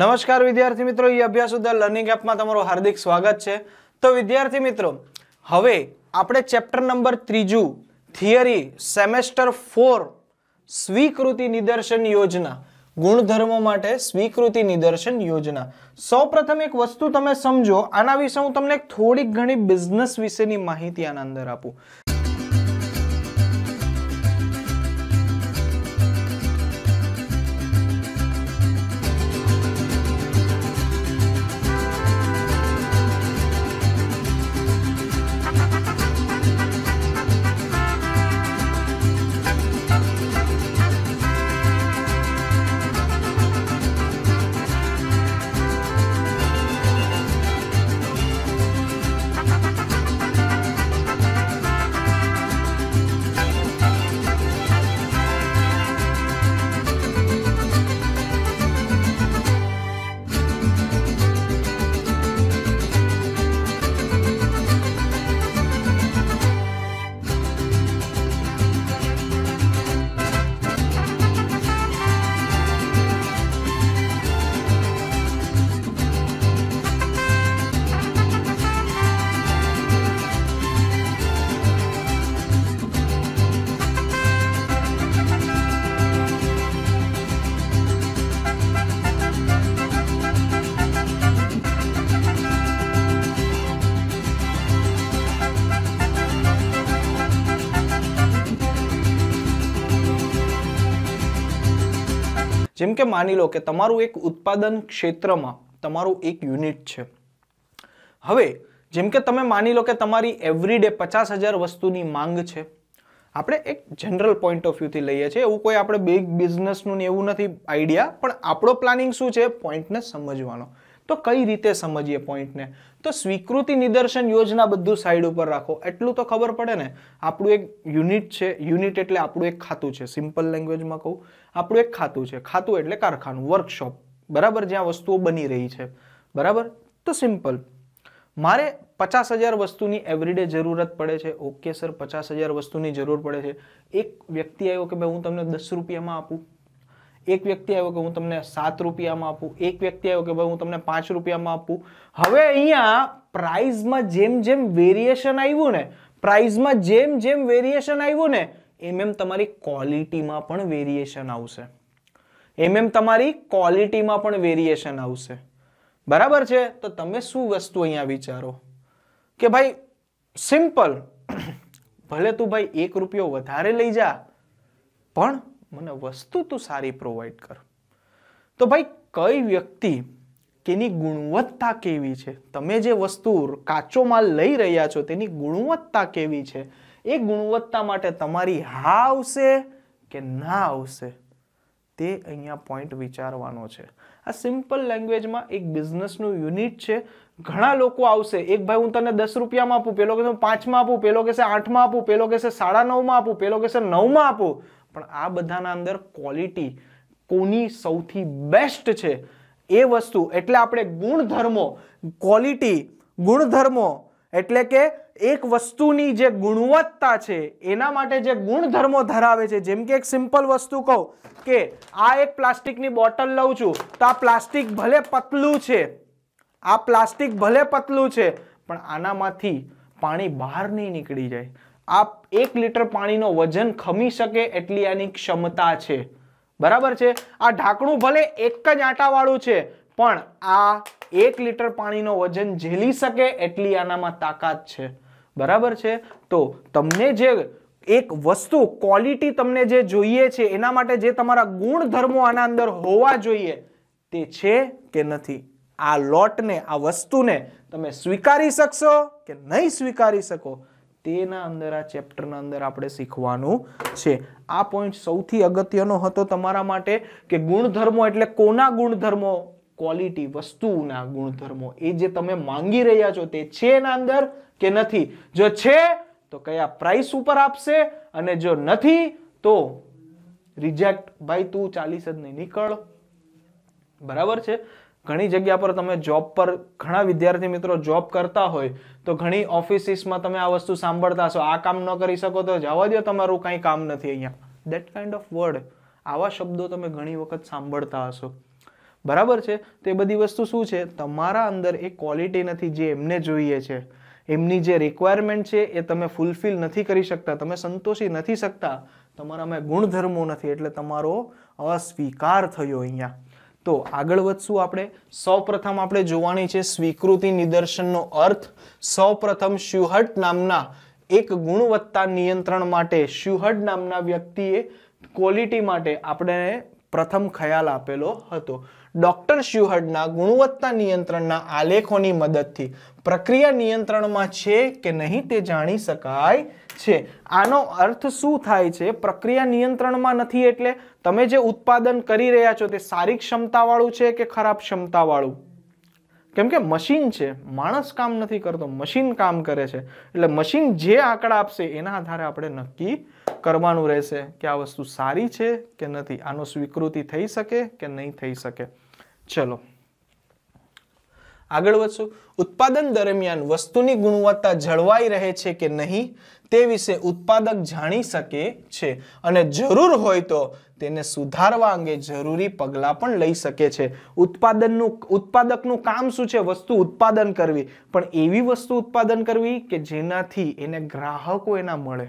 નમસ્કાર વિદ્યાર્થી મિત્રો ઈ અભ્યાસ ઉદ્યા લર્નિંગ એપમાં તમારું હાર્દિક સ્વાગત છે તો વિદ્યાર્થી મિત્રો હવે આપણે ચેપ્ટર નંબર ત્રીજું થિયરી સેમેસ્ટર ફોર સ્વીકૃતિ નિદર્શન યોજના ગુણધર્મો માટે સ્વીકૃતિ નિદર્શન યોજના સૌપ્રથમ એક વસ્તુ તમે સમજો આના વિશે હું તમને થોડીક ઘણી બિઝનેસ વિશેની માહિતી આના અંદર આપું જેમ કે માની લો કે તમારું એક ઉત્પાદન ક્ષેત્રમાં તમારું એક યુનિટ છે હવે જેમ કે તમે માની લો કે તમારી એવરીડે પચાસ હજાર વસ્તુની માંગ છે આપણે એક જનરલ પોઈન્ટ ઓફ વ્યૂથી લઈએ છીએ એવું કોઈ આપણે બિગ બિઝનેસનું એવું નથી આઈડિયા પણ આપણો પ્લાનિંગ શું છે પોઈન્ટને સમજવાનો તો કઈ રીતે સમજીએ પોઈન્ટને તો સ્વીકૃતિ નિદર્શન યોજના બધું સાઈડ ઉપર રાખો એટલું તો ખબર પડે ને આપણું એક યુનિટ છે યુનિટ એટલે આપણું એક ખાતું છે સિમ્પલ લેંગ્વેજમાં કહું આપણું એક ખાતું છે ખાતું એટલે કારખાનું વર્કશોપ બરાબર જ્યાં વસ્તુઓ બની રહી છે બરાબર તો સિમ્પલ મારે પચાસ હજાર વસ્તુની એવરીડે જરૂરત પડે છે ઓકે સર પચાસ હજાર વસ્તુની જરૂર પડે છે એક વ્યક્તિ આવ્યો કે ભાઈ હું તમને દસ રૂપિયામાં આપું એક વ્યક્તિ આવ્યો કે હું તમને સાત રૂપિયામાં આપું એક વ્યક્તિ આવ્યો કે ભાઈ હું તમને પાંચ રૂપિયામાં આપું હવે અહીંયા પ્રાઇઝમાં જેમ જેમ વેરિએશન આવ્યું ને પ્રાઇઝમાં જેમ જેમ વેરિએશન આવ્યું ને એમ એમ તમારી ક્વોલિટીમાં પણ વેરિએશન આવશે એમ એમ તમારી ક્વોલિટીમાં પણ વેરિએશન આવશે બરાબર છે તો તમે શું વસ્તુ અહીંયા વિચારો કે ભાઈ સિમ્પલ ભલે તું ભાઈ એક રૂપિયો વધારે લઈ જા પણ મને વસ્તુ તું સારી પ્રોવાઈડ કર તો ભાઈ કઈ વ્યક્તિ તેની ગુણવત્તા કેવી છે તમે જે વસ્તુ કાચો માલ લઈ રહ્યા છો તેની ગુણવત્તા કેવી છે એ ગુણવત્તા માટે તમારી હા આવશે કે ના આવશે તે અહીંયા પોઈન્ટ વિચારવાનો છે આ સિમ્પલ લેંગ્વેજમાં એક બિઝનેસનું યુનિટ છે ઘણા લોકો આવશે એક ભાઈ હું તને દસ રૂપિયામાં આપું પેલો કહેશે પાંચમાં આપું પેલો કહેશે આઠમાં આપું પેલો કહેશે સાડા નવમાં આપું પેલો કહેશે નવમાં આપું પણ આ બધાના અંદર ક્વોલિટી કોની સૌથી બેસ્ટ છે એ વસ્તુ એટલે આપણે ગુણધર્મો ક્વોલિટી ગુણધર્મો એટલે કે એક વસ્તુની જે ગુણવત્તા છે એના માટે જે ગુણધર્મો ધરાવે છે જેમ કે એક સિમ્પલ વસ્તુ કહું કે આ એક પ્લાસ્ટિકની બોટલ લઉં છું તો આ પ્લાસ્ટિક ભલે પતલું છે આ પ્લાસ્ટિક ભલે પતલું છે પણ આનામાંથી પાણી બહાર નહીં નીકળી જાય આ એક લીટર પાણીનો વજન ખમી શકે એટલી આની ક્ષમતા છે બરાબર છે આ ઢાંકણું ભલે એક જ આટાવાળું છે પણ આ એક લીટર પાણીનો વજન ઝેલી શકે એટલી આનામાં તાકાત છે બરાબર છે તો તમને જે એક વસ્તુ ક્વોલિટી તમને જે જોઈએ છે એના માટે જે તમારા ગુણધર્મો આના અંદર હોવા જોઈએ તે છે કે નથી આ લોટને આ વસ્તુને તમે સ્વીકારી શકશો કે નહીં સ્વીકારી શકો તેના અંદર આ ચેપ્ટરના અંદર આપણે શીખવાનું છે આ પોઈન્ટ સૌથી અગત્યનો હતો તમારા માટે કે ગુણધર્મો એટલે કોના ગુણધર્મો ક્વોલિટી વસ્તુના ગુણધર્મો એ જે તમે માંગી રહ્યા છો તે છે એના અંદર કે નથી જો છે તો કયા પ્રાઇસ ઉપર આપશે અને જો નથી તો રિજેક્ટ ભાઈ તું ચાલીસ જ નહીં નીકળ બરાબર છે ઘણી જગ્યા પર તમે જોબ પર ઘણા વિદ્યાર્થી મિત્રો જોબ કરતા હોય તો ઘણી ઓફિસીસમાં તમે આ વસ્તુ સાંભળતા હશો આ કામ ન કરી શકો તો જવા દો તમારું કંઈ કામ નથી અહીંયા દેટ કાઇન્ડ ઓફ વર્ડ આવા શબ્દો તમે ઘણી વખત સાંભળતા હશો બરાબર છે તો એ બધી વસ્તુ શું છે તમારા અંદર એ ક્વોલિટી નથી જે એમને જોઈએ છે એમની જે રિક્વાયરમેન્ટ છે એ તમે ફૂલફિલ નથી કરી શકતા તમે સંતોષી નથી શકતા તમારામાં ગુણધર્મો નથી એટલે તમારો અસ્વીકાર થયો અહીંયા તો આગળ વધશું આપણે સૌપ્રથમ આપણે જોવાની છે સ્વીકૃતિ નિદર્શનનો અર્થ સૌપ્રથમ શ્યુહટ નામના એક ગુણવત્તા નિયંત્રણ માટે શ્યુહટ નામના વ્યક્તિએ ક્વોલિટી માટે આપણે પ્રથમ ખ્યાલ આપેલો હતો ડોક્ટર શ્યુહર્ડના ગુણવત્તા નિયંત્રણના આલેખોની મદદથી પ્રક્રિયા નિયંત્રણમાં છે કે નહીં તે જાણી શકાય છે આનો અર્થ શું થાય છે પ્રક્રિયા નિયંત્રણમાં નથી એટલે તમે જે ઉત્પાદન કરી રહ્યા છો તે સારી ક્ષમતાવાળું છે કે ખરાબ ક્ષમતાવાળું કેમ કે મશીન છે માણસ કામ નથી કરતો મશીન કામ કરે છે એટલે મશીન જે આંકડા આપશે એના આધારે આપણે નક્કી કરવાનું રહેશે કે આ વસ્તુ સારી છે કે નથી આનો સ્વીકૃતિ થઈ શકે કે નહીં થઈ શકે ચલો આગળ વધશું ઉત્પાદન દરમિયાન વસ્તુની ગુણવત્તા જળવાઈ રહે છે કે નહીં તે વિશે ઉત્પાદક જાણી શકે છે અને જરૂર હોય તો તેને સુધારવા અંગે જરૂરી પગલાં પણ લઈ શકે છે ઉત્પાદનનું ઉત્પાદકનું કામ શું છે વસ્તુ ઉત્પાદન કરવી પણ એવી વસ્તુ ઉત્પાદન કરવી કે જેનાથી એને ગ્રાહકો એના મળે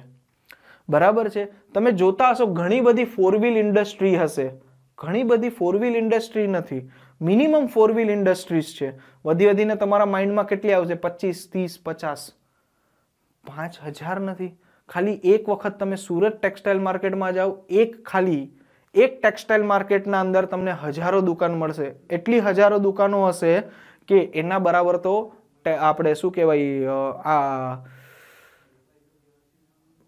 બરાબર છે તમે જોતા હશો ઘણી બધી ફોર વ્હીલ ઇન્ડસ્ટ્રી હશે ઘણી બધી ફોર વ્હીલ ઇન્ડસ્ટ્રી નથી મિનિમમ ફોર વ્હીલ ઇન્ડસ્ટ્રીઝ છે વધી વધીને તમારા માઇન્ડમાં કેટલી આવશે પચીસ ત્રીસ પચાસ પાંચ હજાર નથી ખાલી એક વખત તમે સુરત ટેક્સટાઇલ માર્કેટમાં જાઓ એક ખાલી એક ટેક્સટાઇલ માર્કેટના અંદર તમને હજારો દુકાન મળશે એટલી હજારો દુકાનો હશે કે એના બરાબર તો આપણે શું કહેવાય આ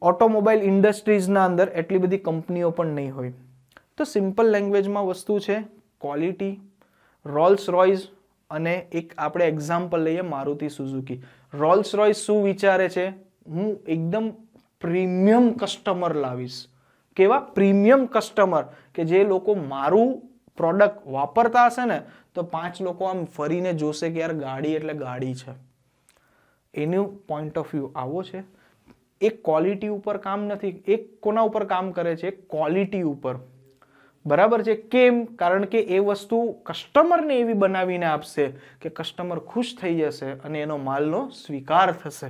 ઓટોમોબાઈલ ઇન્ડસ્ટ્રીઝના અંદર એટલી બધી કંપનીઓ પણ નહીં હોય તો સિમ્પલ લેંગ્વેજમાં વસ્તુ છે ક્વોલિટી રોલ્સ રોયઝ અને એક આપણે એક્ઝામ્પલ લઈએ મારુતિ સુઝુકી રોલ્સ રોયઝ શું વિચારે છે હું એકદમ પ્રીમિયમ કસ્ટમર લાવીશ કેવા પ્રીમિયમ કસ્ટમર કે જે લોકો મારું પ્રોડક્ટ વાપરતા હશે ને તો પાંચ લોકો આમ ફરીને જોશે કે યાર ગાડી એટલે ગાડી છે એનું પોઈન્ટ ઓફ વ્યૂ આવો છે એક ક્વોલિટી ઉપર કામ નથી એક કોના ઉપર કામ કરે છે ક્વોલિટી ઉપર બરાબર છે કેમ કારણ કે એ વસ્તુ કસ્ટમરને એવી બનાવીને આપશે કે કસ્ટમર ખુશ થઈ જશે અને એનો માલનો સ્વીકાર થશે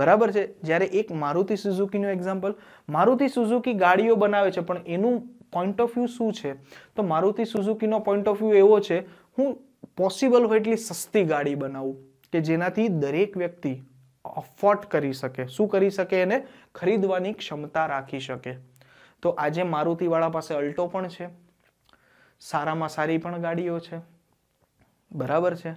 બરાબર છે જ્યારે એક મારુતિ સુઝુકીનું એક્ઝામ્પલ મારુતિ સુઝુકી ગાડીઓ બનાવે છે પણ એનું પોઈન્ટ ઓફ વ્યૂ શું છે તો મારુતિ સુઝુકીનો પોઈન્ટ ઓફ વ્યૂ એવો છે હું પોસિબલ હોય એટલી સસ્તી ગાડી બનાવું કે જેનાથી દરેક વ્યક્તિ અફોર્ડ કરી શકે શું કરી શકે એને ખરીદવાની ક્ષમતા રાખી શકે તો આજે મારુતિવાળા પાસે અલ્ટો પણ છે સારામાં સારી પણ ગાડીઓ છે બરાબર છે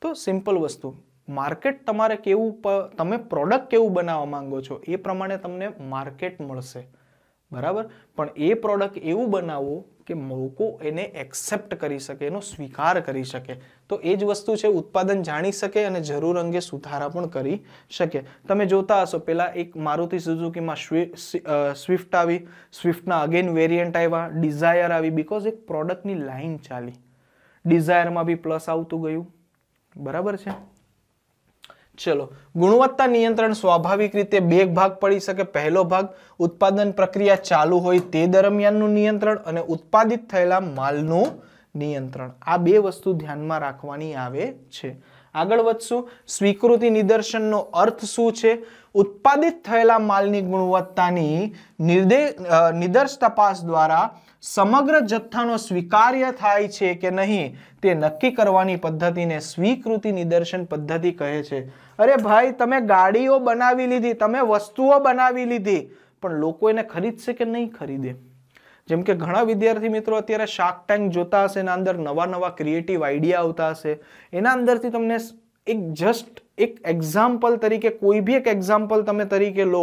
તો સિમ્પલ વસ્તુ માર્કેટ તમારે કેવું તમે પ્રોડક્ટ કેવું બનાવવા માંગો છો એ પ્રમાણે તમને માર્કેટ મળશે બરાબર પણ એ પ્રોડક્ટ એવું બનાવવો કે લોકો એને એક્સેપ્ટ કરી શકે એનો સ્વીકાર કરી શકે તો એ જ વસ્તુ છે ઉત્પાદન જાણી શકે અને જરૂર અંગે સુધારા પણ કરી શકે તમે જોતા હશો પહેલાં એક મારુતિ સુઝુકીમાં સ્વિફ્ટ આવી સ્વિફ્ટના અગેન વેરિયન્ટ આવ્યા ડિઝાયર આવી બિકોઝ એક પ્રોડક્ટની લાઇન ચાલી ડિઝાયરમાં બી પ્લસ આવતું ગયું બરાબર છે ચલો ગુણવત્તા નિયંત્રણ સ્વાભાવિક રીતે બે ભાગ પડી શકે પહેલો ભાગ ઉત્પાદન પ્રક્રિયા ચાલુ હોય તે દરમિયાનનું નિયંત્રણ અને ઉત્પાદિત થયેલા માલનું નિયંત્રણ આ બે વસ્તુ ધ્યાનમાં રાખવાની આવે છે આગળ વધશું સ્વીકૃતિ નિદર્શનનો અર્થ શું છે ઉત્પાદિત થયેલા માલની ગુણવત્તાની નિદર્શ તપાસ દ્વારા સમગ્ર જથ્થાનો સ્વીકાર્ય થાય છે કે નહીં તે નક્કી કરવાની પદ્ધતિને સ્વીકૃતિ નિદર્શન પદ્ધતિ કહે છે અરે ભાઈ તમે ગાડીઓ બનાવી લીધી તમે વસ્તુઓ બનાવી લીધી પણ લોકો એને ખરીદશે કે નહીં ખરીદે જેમ કે ઘણા વિદ્યાર્થી મિત્રો અત્યારે શાર્ક ટેન્ક જોતા હશે એના અંદર નવા નવા ક્રિએટિવ આઈડિયા આવતા હશે એના અંદરથી તમને એક જસ્ટ એક એક્ઝામ્પલ તરીકે કોઈ બી એક એક્ઝામ્પલ તમે તરીકે લો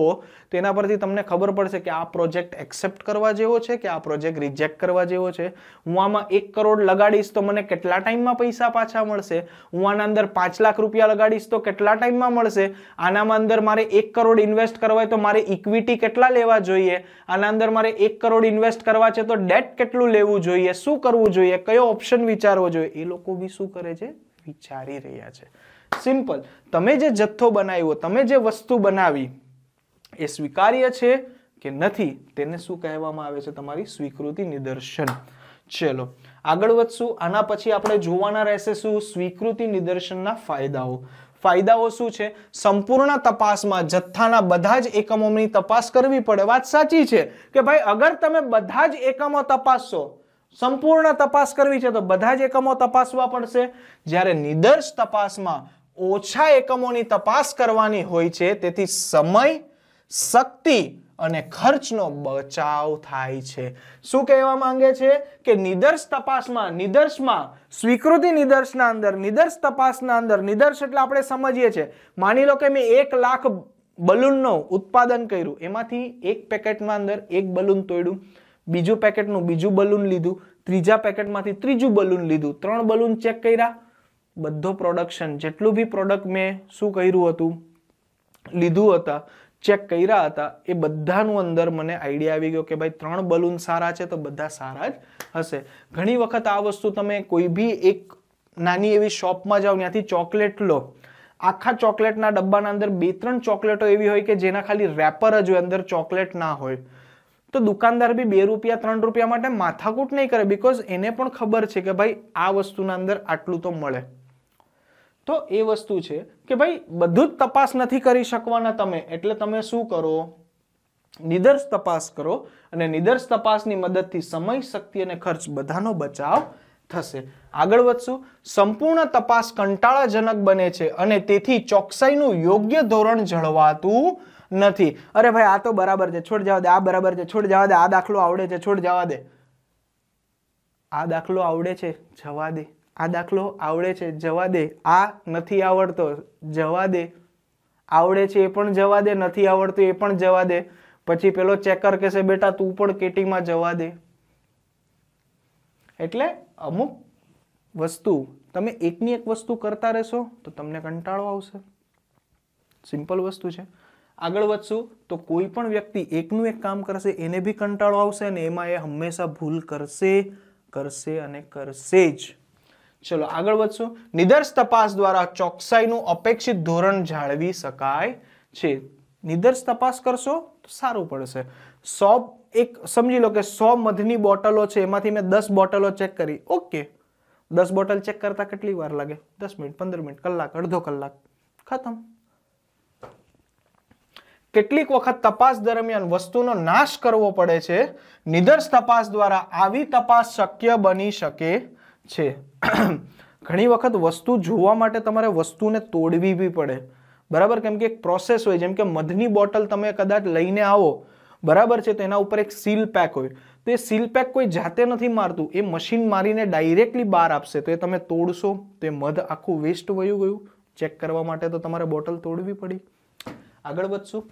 તો એના પરથી તમને ખબર પડશે કે આ પ્રોજેક્ટ એક્સેપ્ટ કરવા જેવો છે કે આ પ્રોજેક્ટ રિજેક્ટ કરવા જેવો છે હું આમાં એક કરોડ લગાડીશ તો મને કેટલા ટાઈમમાં પૈસા પાછા મળશે હું આના અંદર પાંચ લાખ રૂપિયા લગાડીશ તો કેટલા ટાઈમમાં મળશે આનામાં અંદર મારે એક કરોડ ઇન્વેસ્ટ કરવા હોય તો મારે ઇક્વિટી કેટલા લેવા જોઈએ આના અંદર મારે એક કરોડ ઇન્વેસ્ટ કરવા છે તો ડેટ કેટલું લેવું જોઈએ શું કરવું જોઈએ કયો ઓપ્શન વિચારવો જોઈએ એ લોકો બી શું કરે છે વિચારી રહ્યા છે સિમ્પલ તમે જે જથ્થો બનાવ્યો તમે જે વસ્તુ બનાવી એ સ્વીકાર્ય છે કે નથી તેને શું કહેવામાં આવે છે તમારી સ્વીકૃતિ નિદર્શન ચલો આગળ વધશું આના પછી આપણે જોવાના રહેશે શું સ્વીકૃતિ નિદર્શનના ફાયદાઓ ફાયદાઓ શું છે સંપૂર્ણ તપાસમાં જથ્થાના બધા જ એકમોની તપાસ કરવી પડે વાત સાચી છે કે ભાઈ અગર તમે બધા જ એકમો તપાસશો સંપૂર્ણ તપાસ કરવી છે તો બધા જ એકમો તપાસવા પડશે જ્યારે નિદર્શ તપાસમાં ઓછા એકમોની તપાસ કરવાની હોય છે તેથી સમય શક્તિ અને ખર્ચનો બચાવ થાય છે શું કહેવા માંગે છે કે નિદર્શ તપાસમાં નિદર્શમાં સ્વીકૃતિ નિદર્શના અંદર નિદર્શ તપાસના અંદર નિદર્શ એટલે આપણે સમજીએ છીએ માની લો કે મેં એક લાખ બલૂનનું ઉત્પાદન કર્યું એમાંથી એક પેકેટમાં અંદર એક બલૂન તોડ્યું બીજું પેકેટનું બીજું બલૂન લીધું ત્રીજા પેકેટમાંથી ત્રીજું બલૂન લીધું ત્રણ બલૂન ચેક કર્યા બધો પ્રોડક્શન જેટલું બી પ્રોડક્ટ મેં શું કર્યું હતું લીધું હતા ચેક કર્યા હતા એ બધાનું અંદર મને આઈડિયા આવી ગયો કે ભાઈ ત્રણ બલૂન સારા છે તો બધા સારા જ હશે ઘણી વખત આ વસ્તુ તમે કોઈ બી એક નાની એવી શોપમાં જાઓ ત્યાંથી ચોકલેટ લો આખા ચોકલેટના ડબ્બાના અંદર બે ત્રણ ચોકલેટો એવી હોય કે જેના ખાલી રેપર જ હોય અંદર ચોકલેટ ના હોય તો દુકાનદાર બી બે રૂપિયા ત્રણ રૂપિયા માટે માથાકૂટ નહીં કરે બિકોઝ એને પણ ખબર છે કે ભાઈ આ વસ્તુના અંદર આટલું તો મળે તો એ વસ્તુ છે કે ભાઈ બધું જ તપાસ નથી કરી શકવાના તમે એટલે તમે શું કરો નિદર્શ તપાસ કરો અને નિદર્શ તપાસની મદદથી સમય શક્તિ અને ખર્ચ બધાનો બચાવ થશે આગળ વધશું સંપૂર્ણ તપાસ કંટાળાજનક બને છે અને તેથી ચોકસાઈનું યોગ્ય ધોરણ જળવાતું નથી અરે ભાઈ આ તો બરાબર છે છોડ જવા દે આ બરાબર છે છોડ જવા દે આ દાખલો આવડે છે છોડ જવા દે આ દાખલો આવડે છે જવા દે આ દાખલો આવડે છે જવા દે આ નથી આવડતો જવા દે આવડે છે એ પણ જવા દે નથી આવડતું એ પણ જવા દે પછી પેલો ચેકર કહેશે બેટા તું પણ કેટીમાં જવા દે એટલે અમુક વસ્તુ તમે એકની એક વસ્તુ કરતા રહેશો તો તમને કંટાળો આવશે સિમ્પલ વસ્તુ છે આગળ વધશું તો કોઈ પણ વ્યક્તિ એકનું એક કામ કરશે એને બી કંટાળો આવશે અને એમાં એ હંમેશા ભૂલ કરશે કરશે અને કરશે જ ચલો આગળ વધશું નિદર્શ તપાસ દ્વારા ચોકસાઈનું અપેક્ષિત ધોરણ જાળવી શકાય છે નિદર્શ તપાસ કરશો તો સારું પડશે સો એક સમજી લો કે સો મધની બોટલો છે એમાંથી મેં દસ બોટલો ચેક કરી ઓકે દસ બોટલ ચેક કરતા કેટલી વાર લાગે દસ મિનિટ પંદર મિનિટ કલાક અડધો કલાક ખતમ કેટલીક વખત તપાસ દરમિયાન વસ્તુનો નાશ કરવો પડે છે નિદર્શ તપાસ દ્વારા આવી તપાસ શક્ય બની શકે છે ઘણી વખત વસ્તુ જોવા માટે તમારે વસ્તુને તોડવી બી પડે બરાબર કેમ કે એક પ્રોસેસ હોય જેમ કે મધની બોટલ તમે કદાચ લઈને આવો બરાબર છે તો એના ઉપર એક સીલ પેક હોય તો એ સીલ પેક કોઈ જાતે નથી મારતું એ મશીન મારીને ડાયરેક્ટલી બહાર આપશે તો એ તમે તોડશો તો એ મધ આખું વેસ્ટ વયું ગયું ચેક કરવા માટે તો તમારે બોટલ તોડવી પડી આગળ વધશું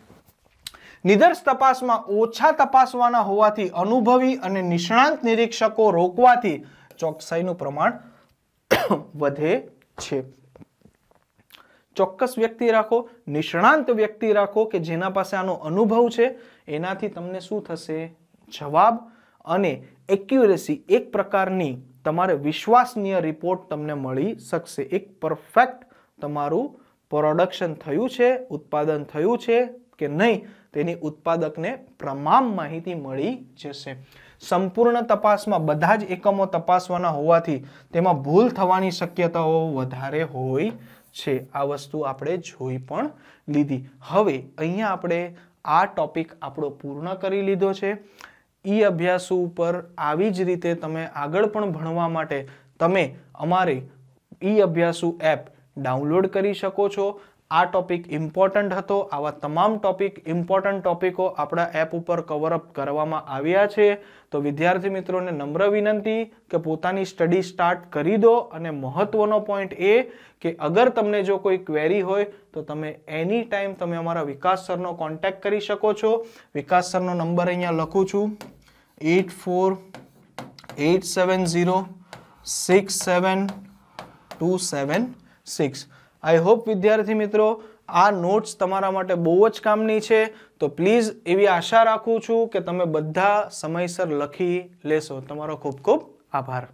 નિદર્શ તપાસમાં ઓછા તપાસવાના હોવાથી અનુભવી અને નિષ્ણાંત નિરીક્ષકો રોકવાથી ચોકસાઈનું પ્રમાણ વધે છે ચોક્કસ વ્યક્તિ રાખો નિષ્ણાંત વ્યક્તિ રાખો કે જેના પાસે આનો અનુભવ છે એનાથી તમને શું થશે જવાબ અને એક્યુરેસી એક પ્રકારની તમારે વિશ્વાસનીય રિપોર્ટ તમને મળી શકશે એક પરફેક્ટ તમારું પ્રોડક્શન થયું છે ઉત્પાદન થયું છે કે નહીં તેની ઉત્પાદકને તમામ માહિતી મળી જશે સંપૂર્ણ તપાસમાં બધા જ એકમો તપાસવાના હોવાથી તેમાં ભૂલ થવાની શક્યતાઓ વધારે હોય છે આ વસ્તુ આપણે જોઈ પણ લીધી હવે અહીંયા આપણે આ ટોપિક આપણો પૂર્ણ કરી લીધો છે ઈ અભ્યાસો ઉપર આવી જ રીતે તમે આગળ પણ ભણવા માટે તમે અમારી ઈ અભ્યાસુ એપ ડાઉનલોડ કરી શકો છો આ ટોપિક ઇમ્પોર્ટન્ટ હતો આવા તમામ ટોપિક ઇમ્પોર્ટન્ટ ટોપિકો આપણા એપ ઉપર કવરઅપ કરવામાં આવ્યા છે તો વિદ્યાર્થી મિત્રોને નમ્ર વિનંતી કે પોતાની સ્ટડી સ્ટાર્ટ કરી દો અને મહત્વનો પોઈન્ટ એ કે અગર તમને જો કોઈ ક્વેરી હોય તો તમે એની ટાઈમ તમે અમારા વિકાસ સરનો કોન્ટેક્ટ કરી શકો છો વિકાસ સરનો નંબર અહીંયા લખું છું eight four eight seven zero six seven two seven six I hope વિદ્યાર્થી મિત્રો આ નોટ્સ તમારા માટે બહુ જ કામની છે તો પ્લીઝ એવી આશા રાખું છું કે તમે બધા સમયસર લખી લેશો તમારો ખૂબ ખૂબ આભાર